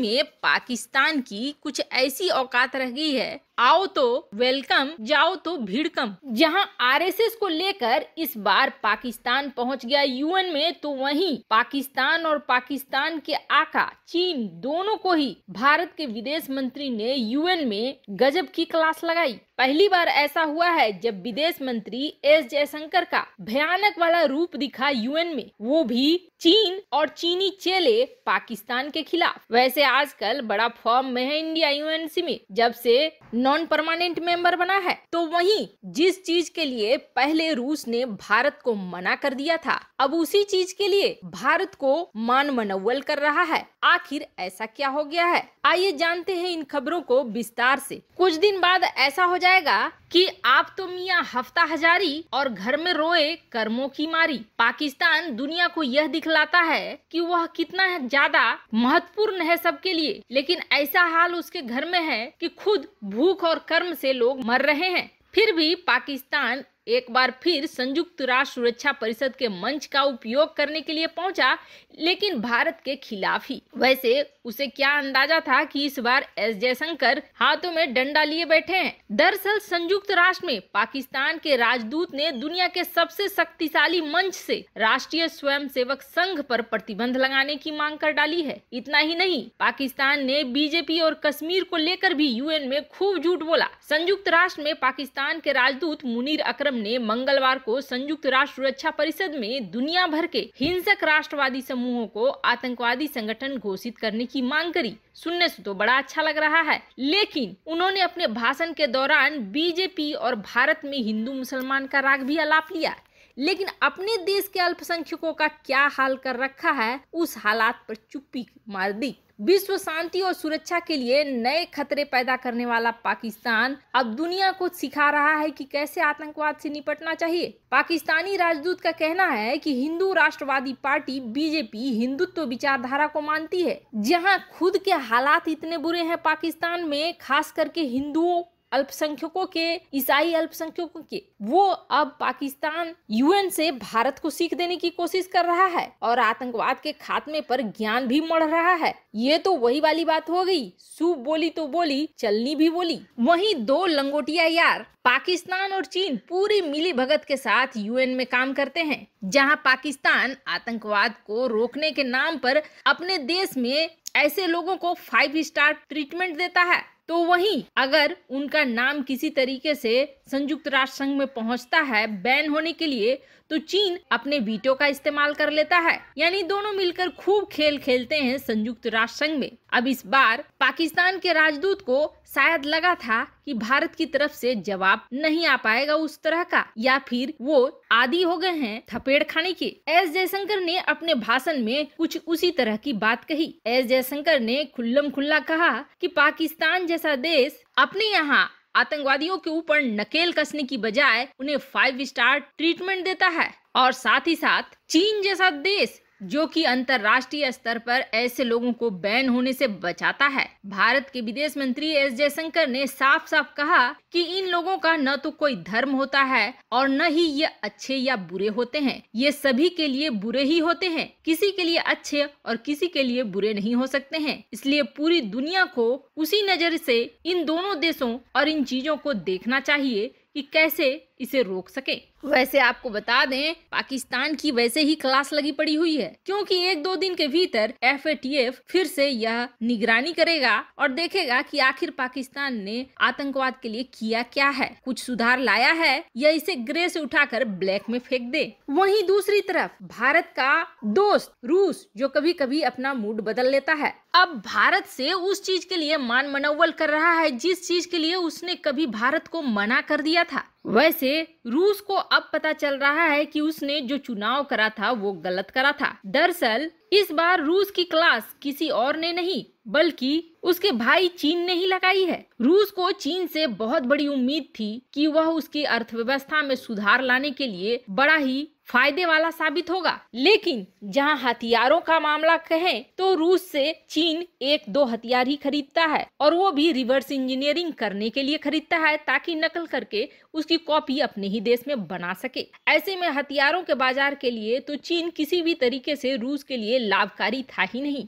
में पाकिस्तान की कुछ ऐसी औकात रह गई है आओ तो वेलकम जाओ तो भीड़ कम जहां आरएसएस को लेकर इस बार पाकिस्तान पहुंच गया यूएन में तो वहीं पाकिस्तान और पाकिस्तान के आका चीन दोनों को ही भारत के विदेश मंत्री ने यूएन में गजब की क्लास लगाई पहली बार ऐसा हुआ है जब विदेश मंत्री एस जयशंकर का भयानक वाला रूप दिखा यूएन में वो भी चीन और चीनी चेले पाकिस्तान के खिलाफ वैसे आजकल बड़ा फॉर्म में है इंडिया यूएनसी में जब से नॉन परमानेंट मेंबर बना है तो वहीं जिस चीज के लिए पहले रूस ने भारत को मना कर दिया था अब उसी चीज के लिए भारत को मान मनोवल कर रहा है आखिर ऐसा क्या हो गया है आइए जानते हैं इन खबरों को विस्तार से कुछ दिन बाद ऐसा हो जाएगा कि आप तो मियाँ हफ्ता हजारी और घर में रोए कर्मों की मारी पाकिस्तान दुनिया को यह दिखलाता है कि वह कितना ज्यादा महत्वपूर्ण है सबके लिए लेकिन ऐसा हाल उसके घर में है कि खुद भू भूख और कर्म से लोग मर रहे हैं फिर भी पाकिस्तान एक बार फिर संयुक्त राष्ट्र सुरक्षा परिषद के मंच का उपयोग करने के लिए पहुंचा लेकिन भारत के खिलाफ ही वैसे उसे क्या अंदाजा था कि इस बार एस जयशंकर हाथों में डंडा लिए बैठे हैं दरअसल संयुक्त राष्ट्र में पाकिस्तान के राजदूत ने दुनिया के सबसे शक्तिशाली मंच से राष्ट्रीय स्वयंसेवक संघ पर प्रतिबंध लगाने की मांग कर डाली है इतना ही नहीं पाकिस्तान ने बीजेपी और कश्मीर को लेकर भी यूएन में खूब झूठ बोला संयुक्त राष्ट्र में पाकिस्तान के राजदूत मुनीर अक्रम आलम ने मंगलवार को संयुक्त राष्ट्र सुरक्षा परिषद में दुनिया भर के हिंसक राष्ट्रवादी समूहों को आतंकवादी संगठन घोषित करने की मांग करी सुनने से तो बड़ा अच्छा लग रहा है लेकिन उन्होंने अपने भाषण के दौरान बीजेपी और भारत में हिंदू मुसलमान का राग भी अलाप लिया लेकिन अपने देश के अल्पसंख्यकों का क्या हाल कर रखा है उस हालात पर चुप्पी मार दी विश्व शांति और सुरक्षा के लिए नए खतरे पैदा करने वाला पाकिस्तान अब दुनिया को सिखा रहा है कि कैसे आतंकवाद से निपटना चाहिए पाकिस्तानी राजदूत का कहना है कि हिंदू राष्ट्रवादी पार्टी बीजेपी हिंदुत्व तो विचारधारा को मानती है जहां खुद के हालात इतने बुरे हैं पाकिस्तान में खास करके हिंदुओं अल्पसंख्यकों के ईसाई अल्पसंख्यकों के वो अब पाकिस्तान यूएन से भारत को सीख देने की कोशिश कर रहा है और आतंकवाद के खात्मे पर ज्ञान भी मढ़ रहा है ये तो वही वाली बात हो गई सूप बोली तो बोली चलनी भी बोली वही दो लंगोटिया यार पाकिस्तान और चीन पूरी मिली भगत के साथ यूएन में काम करते हैं जहां पाकिस्तान आतंकवाद को रोकने के नाम पर अपने देश में ऐसे लोगों को फाइव स्टार ट्रीटमेंट देता है तो वहीं अगर उनका नाम किसी तरीके से संयुक्त राष्ट्र संघ में पहुंचता है बैन होने के लिए तो चीन अपने वीटो का इस्तेमाल कर लेता है यानी दोनों मिलकर खूब खेल खेलते हैं संयुक्त राष्ट्र संघ में अब इस बार पाकिस्तान के राजदूत को शायद लगा था कि भारत की तरफ से जवाब नहीं आ पाएगा उस तरह का या फिर वो आदि हो गए हैं थपेड़ खाने के एस जयशंकर ने अपने भाषण में कुछ उसी तरह की बात कही एस जयशंकर ने खुल्लम खुल्ला कहा कि पाकिस्तान जैसा देश अपने यहाँ आतंकवादियों के ऊपर नकेल कसने की बजाय उन्हें फाइव स्टार ट्रीटमेंट देता है और साथ ही साथ चीन जैसा देश जो कि अंतर्राष्ट्रीय स्तर पर ऐसे लोगों को बैन होने से बचाता है भारत के विदेश मंत्री एस जयशंकर ने साफ साफ कहा कि इन लोगों का न तो कोई धर्म होता है और न ही ये अच्छे या बुरे होते हैं ये सभी के लिए बुरे ही होते हैं किसी के लिए अच्छे और किसी के लिए बुरे नहीं हो सकते हैं इसलिए पूरी दुनिया को उसी नजर से इन दोनों देशों और इन चीजों को देखना चाहिए कि कैसे इसे रोक सके वैसे आपको बता दें पाकिस्तान की वैसे ही क्लास लगी पड़ी हुई है क्योंकि एक दो दिन के भीतर एफ फिर से यह निगरानी करेगा और देखेगा कि आखिर पाकिस्तान ने आतंकवाद के लिए किया क्या है कुछ सुधार लाया है या इसे ग्रे से उठाकर ब्लैक में फेंक दे वहीं दूसरी तरफ भारत का दोस्त रूस जो कभी कभी अपना मूड बदल लेता है अब भारत से उस चीज के लिए मान मनोवल कर रहा है जिस चीज के लिए उसने कभी भारत को मना कर दिया था वैसे रूस को अब पता चल रहा है कि उसने जो चुनाव करा था वो गलत करा था दरअसल इस बार रूस की क्लास किसी और ने नहीं बल्कि उसके भाई चीन ने ही लगाई है रूस को चीन से बहुत बड़ी उम्मीद थी कि वह उसकी अर्थव्यवस्था में सुधार लाने के लिए बड़ा ही फायदे वाला साबित होगा लेकिन जहां हथियारों का मामला कहें तो रूस से चीन एक दो हथियार ही खरीदता है और वो भी रिवर्स इंजीनियरिंग करने के लिए खरीदता है ताकि नकल करके उसकी कॉपी अपने ही देश में बना सके ऐसे में हथियारों के बाजार के लिए तो चीन किसी भी तरीके से रूस के लिए लाभकारी था ही नहीं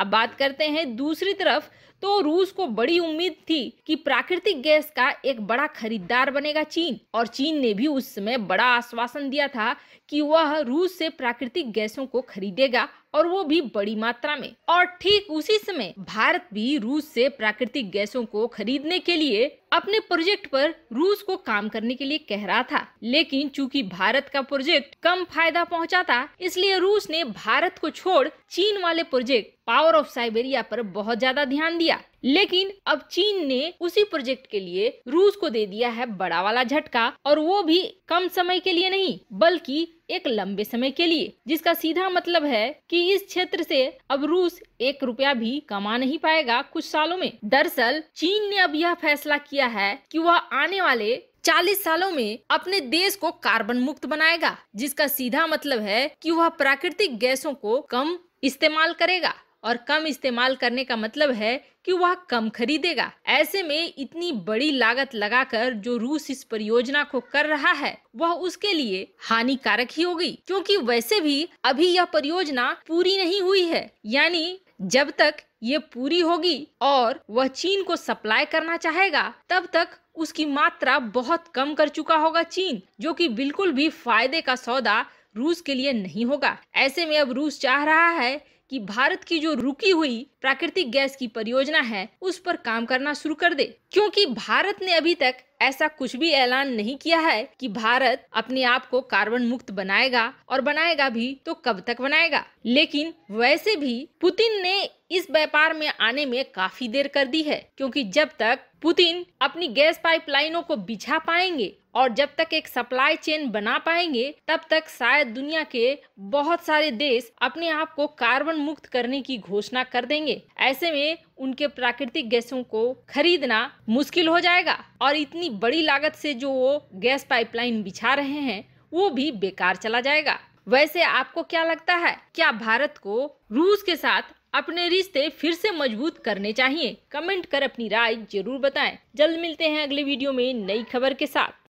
अब बात करते हैं दूसरी तरफ तो रूस को बड़ी उम्मीद थी कि प्राकृतिक गैस का एक बड़ा खरीदार बनेगा चीन और चीन ने भी उस समय बड़ा आश्वासन दिया था कि वह रूस से प्राकृतिक गैसों को खरीदेगा और वो भी बड़ी मात्रा में और ठीक उसी समय भारत भी रूस से प्राकृतिक गैसों को खरीदने के लिए अपने प्रोजेक्ट पर रूस को काम करने के लिए कह रहा था लेकिन चूंकि भारत का प्रोजेक्ट कम फायदा पहुंचाता इसलिए रूस ने भारत को छोड़ चीन वाले प्रोजेक्ट पावर ऑफ साइबेरिया पर बहुत ज्यादा ध्यान दिया लेकिन अब चीन ने उसी प्रोजेक्ट के लिए रूस को दे दिया है बड़ा वाला झटका और वो भी कम समय के लिए नहीं बल्कि एक लंबे समय के लिए जिसका सीधा मतलब है कि इस क्षेत्र से अब रूस एक रुपया भी कमा नहीं पाएगा कुछ सालों में दरअसल चीन ने अब यह फैसला किया किया है कि वह आने वाले 40 सालों में अपने देश को कार्बन मुक्त बनाएगा जिसका सीधा मतलब है कि वह प्राकृतिक गैसों को कम इस्तेमाल करेगा और कम इस्तेमाल करने का मतलब है कि वह कम खरीदेगा ऐसे में इतनी बड़ी लागत लगाकर जो रूस इस परियोजना को कर रहा है वह उसके लिए हानिकारक ही होगी क्योंकि वैसे भी अभी यह परियोजना पूरी नहीं हुई है यानी जब तक ये पूरी होगी और वह चीन को सप्लाई करना चाहेगा तब तक उसकी मात्रा बहुत कम कर चुका होगा चीन जो कि बिल्कुल भी फायदे का सौदा रूस के लिए नहीं होगा ऐसे में अब रूस चाह रहा है कि भारत की जो रुकी हुई प्राकृतिक गैस की परियोजना है उस पर काम करना शुरू कर दे क्योंकि भारत ने अभी तक ऐसा कुछ भी ऐलान नहीं किया है कि भारत अपने आप को कार्बन मुक्त बनाएगा और बनाएगा भी तो कब तक बनाएगा लेकिन वैसे भी पुतिन ने इस व्यापार में आने में काफी देर कर दी है क्योंकि जब तक पुतिन अपनी गैस पाइपलाइनों को बिछा पाएंगे और जब तक एक सप्लाई चेन बना पाएंगे तब तक शायद दुनिया के बहुत सारे देश अपने आप को कार्बन मुक्त करने की घोषणा कर देंगे ऐसे में उनके प्राकृतिक गैसों को खरीदना मुश्किल हो जाएगा और इतनी बड़ी लागत से जो वो गैस पाइपलाइन बिछा रहे हैं वो भी बेकार चला जाएगा वैसे आपको क्या लगता है क्या भारत को रूस के साथ अपने रिश्ते फिर से मजबूत करने चाहिए कमेंट कर अपनी राय जरूर बताएं जल्द मिलते हैं अगले वीडियो में नई खबर के साथ